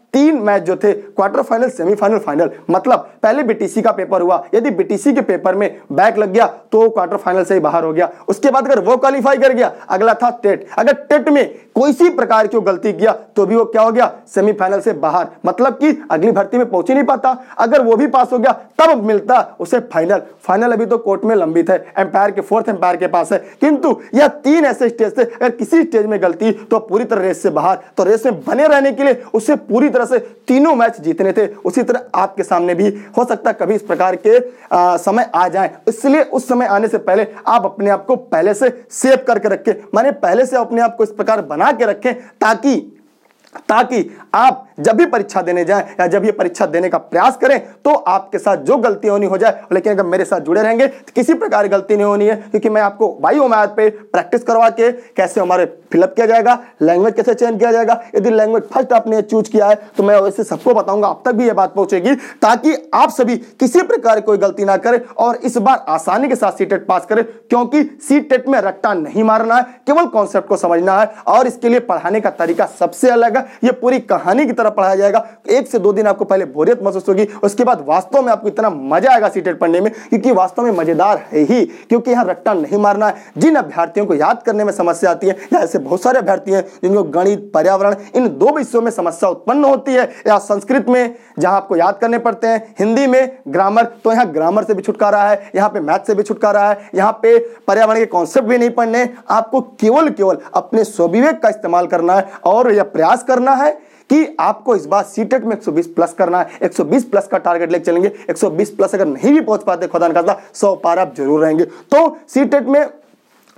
S1: तीन मैच जो थे क्वार्टर फाइनल सेमीफाइनल फाइनल मतलब पहले बीटीसी का पेपर हुआ यदि बीटीसी के पेपर में बैक लग गया तो क्वार्टर फाइनल से ही बाहर हो गया उसके बाद अगर वो क्वालिफाई कर गया अगला था टेट अगर टेट में कोई सी प्रकार की गलती किया तो भी वो क्या हो गया सेमीफाइनल से बाहर मतलब कि अगली भर्ती में पहुंच ही नहीं पाता अगर वो भी पास हो गया तब मिलता उसे फाइनल फाइनल अभी तो कोर्ट में लंबित है एम्पायर के फोर्थ एम्पायर के पास है किंतु यह तीन ऐसे स्टेज थे अगर किसी स्टेज में गलती तो पूरी तरह रेस से बाहर तो रेस में बने रहने के लिए उसे पूरी तरह तरह से तीनों मैच जीतने थे उसी तरह आपके सामने भी हो सकता कभी इस प्रकार के आ, समय आ जाए इसलिए उस समय आने से पहले आप अपने आप को पहले से सेव करके रखें माने पहले से अपने आप को इस प्रकार बना के रखें ताकि ताकि आप जब भी परीक्षा देने जाएं या जब ये परीक्षा देने का प्रयास करें तो आपके साथ जो गलती होनी हो जाए लेकिन अगर मेरे साथ जुड़े रहेंगे तो किसी प्रकार की गलती नहीं होनी है क्योंकि मैं आपको बायो मैथ पे प्रैक्टिस करवा के कैसे हमारे फिलअप किया जाएगा लैंग्वेज कैसे चेंज किया जाएगा यदि लैंग्वेज फर्स्ट आपने चूज किया है तो मैं वैसे सबको बताऊंगा आप तक भी ये बात पहुंचेगी ताकि आप सभी किसी प्रकार की कोई गलती ना करें और इस बार आसानी के साथ सी टेट e पास करें क्योंकि सी टेट e में रट्टा नहीं मारना है केवल कॉन्सेप्ट को समझना है और इसके लिए पढ़ाने का तरीका सबसे अलग है जाएगा यह पूरी कहानी की तरह पढ़ाया जाएगा एक से दो दिन आपको पहले बोरियत महसूस होगी उसके बाद वास्तव में आपको इतना मजा आएगा सीटेट पढ़ने में क्योंकि वास्तव में मजेदार है ही क्योंकि यहां रट्टा नहीं मारना है जिन अभ्यर्थियों को याद करने में समस्या आती है या ऐसे बहुत सारे अभ्यर्थी हैं जिनको गणित पर्यावरण इन दो विषयों में समस्या उत्पन्न होती है या संस्कृत में जहां आपको याद करने पड़ते हैं हिंदी में ग्रामर तो यहां ग्रामर से भी छुटकारा है यहां पे मैथ से भी छुटकारा है यहां पे पर्यावरण के कॉन्सेप्ट भी नहीं पढ़ने आपको केवल केवल अपने स्वविवेक का इस्तेमाल करना है और यह प्रयास करना है कि आपको इस बार सीटेट e में 120 प्लस करना है 120 प्लस का टारगेट लेके चलेंगे 120 प्लस अगर नहीं भी पहुंच पाते खुदा न खासा सौ पार आप जरूर रहेंगे तो सीटेट e में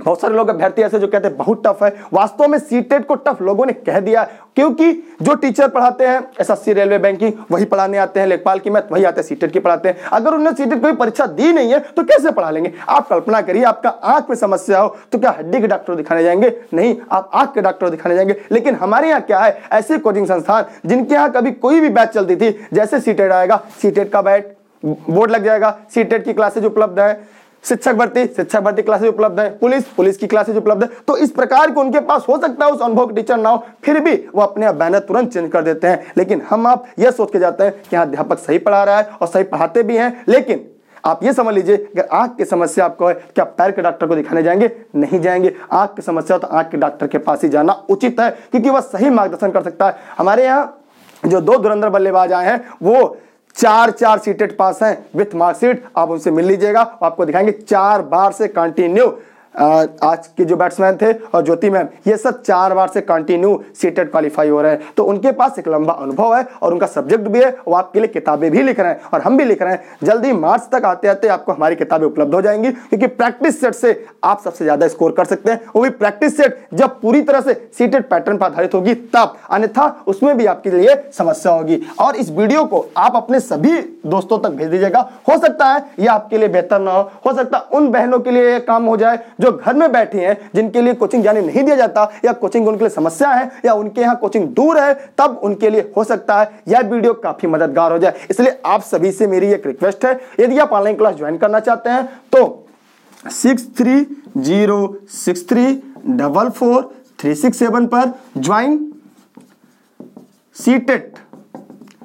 S1: बहुत सारे लोग अभ्यर्थी ऐसे जो कहते हैं बहुत टफ है वास्तव में सीटेट e को टफ लोगों ने कह दिया क्योंकि जो टीचर पढ़ाते हैं एस रेलवे बैंकिंग वही पढ़ाने आते हैं लेखपाल की मैथ वही आते हैं सीटेट e की पढ़ाते हैं अगर उन्होंने सीटेट e कोई परीक्षा दी नहीं है तो कैसे पढ़ा लेंगे आप कल्पना करिए आपका आंख में समस्या हो तो क्या हड्डी के डॉक्टर दिखाने जाएंगे नहीं आप आंख के डॉक्टर दिखाने जाएंगे लेकिन हमारे यहाँ क्या है ऐसे कोचिंग संस्थान जिनके यहाँ कभी कोई भी बैच चलती थी जैसे सीटेट आएगा सीटेट का बैट बोर्ड लग जाएगा सीटेट की क्लासेज उपलब्ध है शिक्षक भर्ती शिक्षक भर्ती क्लासेज उपलब्ध है पुलिस पुलिस की क्लासेज उपलब्ध है तो इस प्रकार के उनके पास हो सकता है उस अनुभव टीचर ना हो फिर भी वो अपने आप बैनर तुरंत चेंज कर देते हैं लेकिन हम आप यह सोच के जाते हैं कि अध्यापक सही पढ़ा रहा है और सही पढ़ाते भी हैं लेकिन आप ये समझ लीजिए अगर आंख की समस्या आपको है क्या पैर के डॉक्टर को दिखाने जाएंगे नहीं जाएंगे आंख की समस्या तो आंख के डॉक्टर के पास ही जाना उचित है क्योंकि वह सही मार्गदर्शन कर सकता है हमारे यहाँ जो दो धुरंधर बल्लेबाज आए हैं वो चार चार सीटेड पास हैं विथ मार्कशीट आप उनसे मिल लीजिएगा आपको दिखाएंगे चार बार से कंटिन्यू आज के जो बैट्समैन थे और ज्योति मैम ये सब चार बार से कंटिन्यू सीटेड क्वालिफाई हो रहे हैं तो उनके पास एक लंबा अनुभव है और उनका सब्जेक्ट भी है वो आपके लिए किताबें भी लिख रहे हैं और हम भी लिख रहे हैं जल्दी मार्च तक आते आते आपको हमारी किताबें उपलब्ध हो जाएंगी क्योंकि प्रैक्टिस सेट से आप सबसे ज्यादा स्कोर कर सकते हैं वो भी प्रैक्टिस सेट जब पूरी तरह से सीटेड पैटर्न पर आधारित होगी तब अन्यथा उसमें भी आपके लिए समस्या होगी और इस वीडियो को आप अपने सभी दोस्तों तक भेज दीजिएगा हो सकता है यह आपके लिए बेहतर ना हो सकता उन बहनों के लिए काम हो जाए जो घर में बैठे हैं जिनके लिए कोचिंग जाने नहीं दिया जाता या कोचिंग उनके लिए समस्या है या उनके यहाँ कोचिंग दूर है तब उनके लिए हो सकता है यह वीडियो काफी मददगार हो जाए इसलिए आप सभी से मेरी एक रिक्वेस्ट है यदि आप ऑनलाइन क्लास ज्वाइन करना चाहते हैं तो six three zero six three double four three six seven पर ज्वाइन सीटेट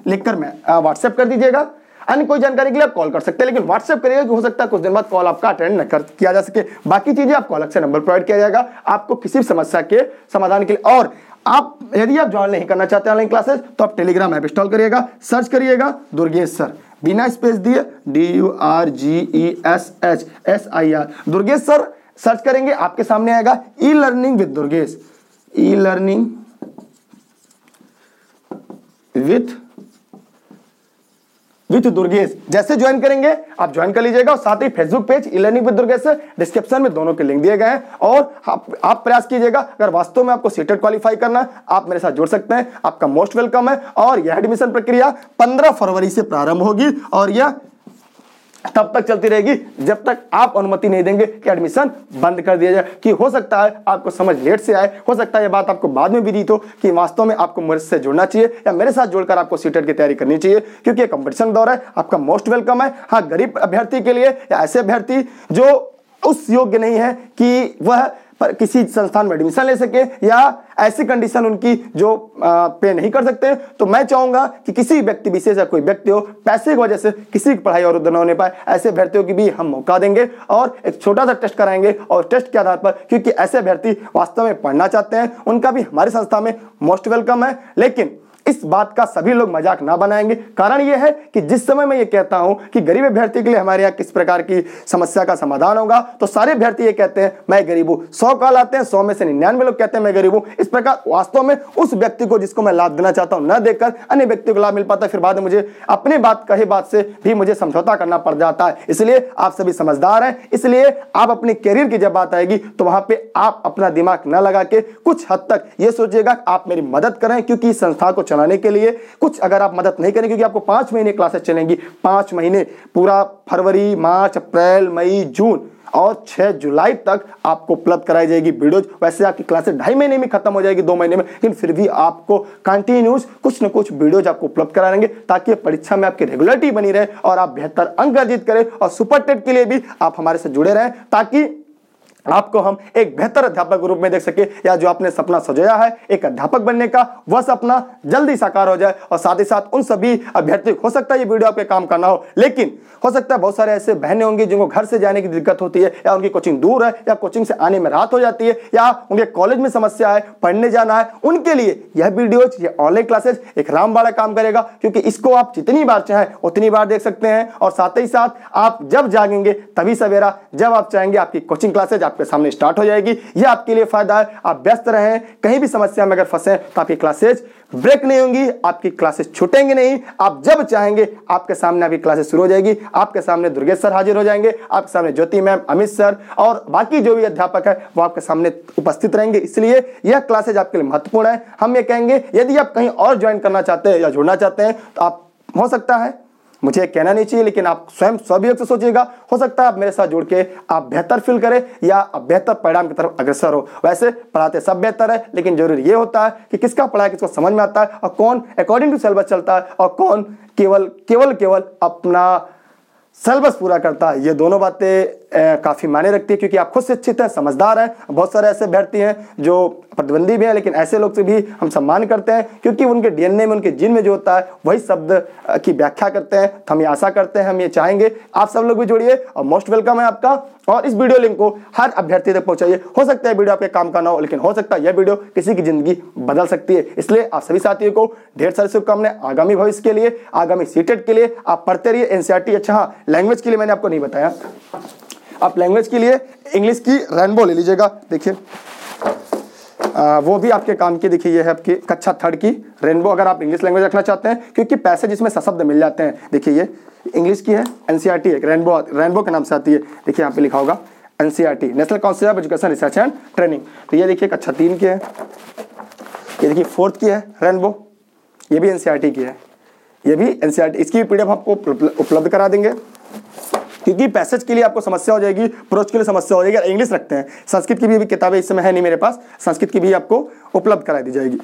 S1: लिखकर मैं व्हाट्सएप कर दीजिएगा अन्य कोई जानकारी के लिए आप कॉल कर सकते हैं लेकिन व्हाट्सएप करिएगा कि हो सकता है कुछ दिन बाद कॉल आपका अटेंड न कर किया जा सके बाकी चीजें आपको अलग से नंबर प्रोवाइड किया जाएगा आपको किसी भी समस्या के समाधान के लिए और आप यदि आप ज्वाइन नहीं करना चाहते ऑनलाइन क्लासेस तो आप टेलीग्राम ऐप इंस्टॉल करिएगा सर्च करिएगा दुर्गेश सर बिना स्पेस दिए D U R G E S H S I R Durgesh sir search करेंगे आपके सामने आएगा e learning with Durgesh e learning with with Durgesh जैसे ज्वाइन करेंगे आप ज्वाइन कर लीजिएगा और साथ ही Facebook page e learning with Durgesh description में दोनों के लिंक दिए गए हैं और आप, आप प्रयास कीजिएगा अगर वास्तव में आपको सीटेड क्वालिफाई e करना है आप मेरे साथ जुड़ सकते हैं आपका मोस्ट वेलकम है और यह एडमिशन प्रक्रिया पंद्रह फरवरी से प्रारंभ होगी और यह तब तक चलती रहेगी जब तक आप अनुमति नहीं देंगे कि एडमिशन बंद कर दिया जाए कि हो सकता है आपको समझ लेट से आए हो सकता है यह बात आपको बाद में भी दी तो कि वास्तव में आपको मुझसे जुड़ना चाहिए या मेरे साथ जुड़कर आपको सीटेट की तैयारी करनी चाहिए क्योंकि कंपटीशन दौर है आपका मोस्ट वेलकम है हाँ गरीब अभ्यर्थी के लिए या ऐसे अभ्यर्थी जो उस योग्य नहीं है कि वह पर किसी संस्थान में एडमिशन ले सके या ऐसी कंडीशन उनकी जो पे नहीं कर सकते तो मैं चाहूंगा कि किसी व्यक्ति विशेष या कोई व्यक्ति हो पैसे की वजह से किसी की पढ़ाई और उधर होने पाए ऐसे अभ्यर्थियों की भी हम मौका देंगे और एक छोटा सा टेस्ट कराएंगे और टेस्ट के आधार पर क्योंकि ऐसे अभ्यर्थी वास्तव में पढ़ना चाहते हैं उनका भी हमारे संस्था में मोस्ट वेलकम है लेकिन इस बात का सभी लोग मजाक ना बनाएंगे कारण यह है कि जिस समय मैं ये कहता हूं कि गरीब अभ्यर्थी के लिए हमारे यहाँ किस प्रकार की समस्या का समाधान होगा तो सारे अभ्यर्थी ये कहते हैं मैं गरीब हूँ सौ कॉल आते हैं सौ में से निन्यानवे लोग कहते हैं मैं गरीब हूँ इस प्रकार वास्तव में उस व्यक्ति को जिसको मैं लाभ देना चाहता हूँ न देकर अन्य व्यक्ति को लाभ मिल पाता फिर बाद में मुझे अपनी बात कही बात से भी मुझे समझौता करना पड़ जाता है इसलिए आप सभी समझदार हैं इसलिए आप अपने करियर की जब बात आएगी तो वहां पर आप अपना दिमाग न लगा के कुछ हद तक ये सोचिएगा आप मेरी मदद करें क्योंकि इस संस्था को चला चलाने के लिए कुछ अगर आप मदद नहीं करें क्योंकि आपको पांच महीने क्लासेस चलेंगी पांच महीने पूरा फरवरी मार्च अप्रैल मई जून और 6 जुलाई तक आपको उपलब्ध कराई जाएगी वीडियोज वैसे आपकी क्लासेस ढाई महीने में खत्म हो जाएगी दो महीने में लेकिन फिर भी आपको कंटिन्यूस कुछ न कुछ वीडियोज आपको उपलब्ध कराएंगे ताकि परीक्षा में आपकी रेगुलरिटी बनी रहे और आप बेहतर अंक अर्जित करें और सुपर टेट के लिए भी आप हमारे से जुड़े रहें ताकि आपको हम एक बेहतर अध्यापक रूप में देख सके या जो आपने सपना सजाया है एक अध्यापक बनने का वह सपना जल्दी साकार हो जाए और साथ ही साथ उन सभी अभ्यर्थी हो सकता है ये वीडियो आपके काम करना हो लेकिन हो सकता है बहुत सारे ऐसे बहनें होंगी जिनको घर से जाने की दिक्कत होती है या उनकी कोचिंग दूर है या कोचिंग से आने में रात हो जाती है या उनके कॉलेज में समस्या है पढ़ने जाना है उनके लिए यह वीडियो ये ऑनलाइन क्लासेज एक रामबाड़ा काम करेगा क्योंकि इसको आप जितनी बार चाहें उतनी बार देख सकते हैं और साथ ही साथ आप जब जागेंगे तभी सवेरा जब आप चाहेंगे आपकी कोचिंग क्लासेज आपकी आपके सामने स्टार्ट हो जाएगी यह आपके लिए फायदा है आप व्यस्त रहें कहीं भी समस्या में अगर फंसे तो आपकी क्लासेज ब्रेक नहीं होंगी आपकी क्लासेस छूटेंगे नहीं आप जब चाहेंगे आपके सामने आपकी क्लासेस शुरू हो जाएगी आपके सामने दुर्गेश सर हाजिर हो जाएंगे आपके सामने ज्योति मैम अमित सर और बाकी जो भी अध्यापक है वो आपके सामने उपस्थित रहेंगे इसलिए यह क्लासेज आपके लिए महत्वपूर्ण है हम ये कहेंगे यदि आप कहीं और ज्वाइन करना चाहते हैं या जुड़ना चाहते हैं तो आप हो सकता है मुझे कहना नहीं चाहिए लेकिन आप स्वयं स्वभियोग से सोचिएगा हो सकता है आप मेरे साथ जुड़ के आप बेहतर फील करें या आप बेहतर परिणाम की तरफ अग्रसर हो वैसे पढ़ाते सब बेहतर है लेकिन जरूर ये होता है कि किसका पढ़ाया किसको समझ में आता है और कौन अकॉर्डिंग टू सिलेबस चलता है और कौन केवल केवल केवल अपना सिलेबस पूरा करता है ये दोनों बातें काफ़ी मायने रखती है क्योंकि आप खुद शिक्षित हैं समझदार हैं बहुत सारे ऐसे अभ्यर्थी हैं जो प्रतिबंधी भी हैं लेकिन ऐसे लोग से भी हम सम्मान करते हैं क्योंकि उनके डीएनए में उनके जीन में जो होता है वही शब्द की व्याख्या करते हैं तो हम ये आशा करते हैं हम ये चाहेंगे आप सब लोग भी जुड़िए और मोस्ट वेलकम है आपका और इस वीडियो लिंक को हर अभ्यर्थी तक पहुंचाइए हो सकता है वीडियो आपके काम का ना हो लेकिन हो सकता है यह वीडियो किसी की जिंदगी बदल सकती है इसलिए आप सभी साथियों को ढेर सारी शुभकामनाएं आगामी भविष्य के लिए आगामी सीटेट के लिए आप पढ़ते रहिए एनसीआरटी अच्छा हाँ लैंग्वेज के लिए मैंने आपको नहीं बताया आप लैंग्वेज के लिए इंग्लिश की रेनबो ले लीजिएगा देखिए आ, वो भी आपके काम की देखिए ये है आपकी कक्षा थर्ड की रेनबो अगर आप इंग्लिश लैंग्वेज रखना चाहते हैं क्योंकि पैसे जिसमें सशब्द मिल जाते हैं देखिए ये इंग्लिश की है एनसीईआरटी e एक रेनबो रेनबो के नाम से आती है देखिए यहाँ पे लिखा होगा NCERT National Council of Education Research and Training तो ये देखिए कक्षा तीन की है ये देखिए फोर्थ की है रेनबो ये भी एनसीईआरटी e की है ये भी एनसीईआरटी e इसकी पी आपको उपलब्ध करा देंगे क्योंकि पैसेज के लिए आपको समस्या हो जाएगी प्रोच के लिए समस्या हो जाएगी इंग्लिश रखते हैं संस्कृत की भी किताबें इस समय है नहीं मेरे पास संस्कृत की भी आपको उपलब्ध करा दी जाएगी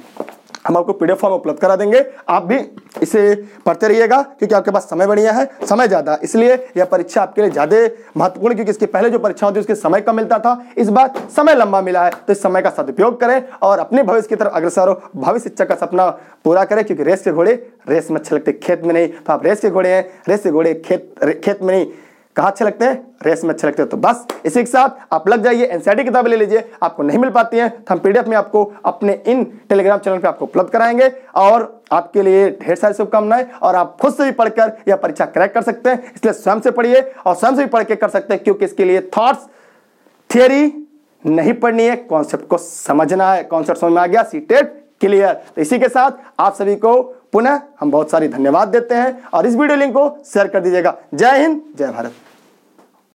S1: हम आपको पीडीएफ फॉर्म उपलब्ध करा देंगे आप भी इसे पढ़ते रहिएगा क्योंकि आपके पास समय बढ़िया है समय ज़्यादा इसलिए यह परीक्षा आपके लिए ज़्यादा महत्वपूर्ण क्योंकि इसके पहले जो परीक्षा होती उसके समय कम मिलता था इस बार समय लंबा मिला है तो इस समय का सदुपयोग करें और अपने भविष्य की तरफ अग्रसर हो भविष्य शिक्षा का सपना पूरा करें क्योंकि रेस के घोड़े रेस में अच्छे लगते खेत में नहीं तो आप रेस के घोड़े हैं रेस के घोड़े खेत खेत में नहीं कहा अच्छे लगते हैं रेस में अच्छे लगते हैं तो बस इसी के साथ आप लग जाइए एनसीआरटी किताबें ले लीजिए आपको नहीं मिल पाती हैं तो हम पीडीएफ में आपको अपने इन टेलीग्राम चैनल पे आपको उपलब्ध कराएंगे और आपके लिए ढेर सारी शुभकामनाएं और आप खुद से भी पढ़कर यह परीक्षा क्रैक कर सकते हैं इसलिए स्वयं से पढ़िए और स्वयं से भी पढ़ के कर सकते हैं क्योंकि इसके लिए थॉट्स थियरी नहीं पढ़नी है कॉन्सेप्ट को समझना है कॉन्सेप्ट समझ में आ गया सीटेट क्लियर तो इसी के साथ आप सभी को पुनः हम बहुत सारी धन्यवाद देते हैं और इस वीडियो लिंक को शेयर कर दीजिएगा जय हिंद जय भारत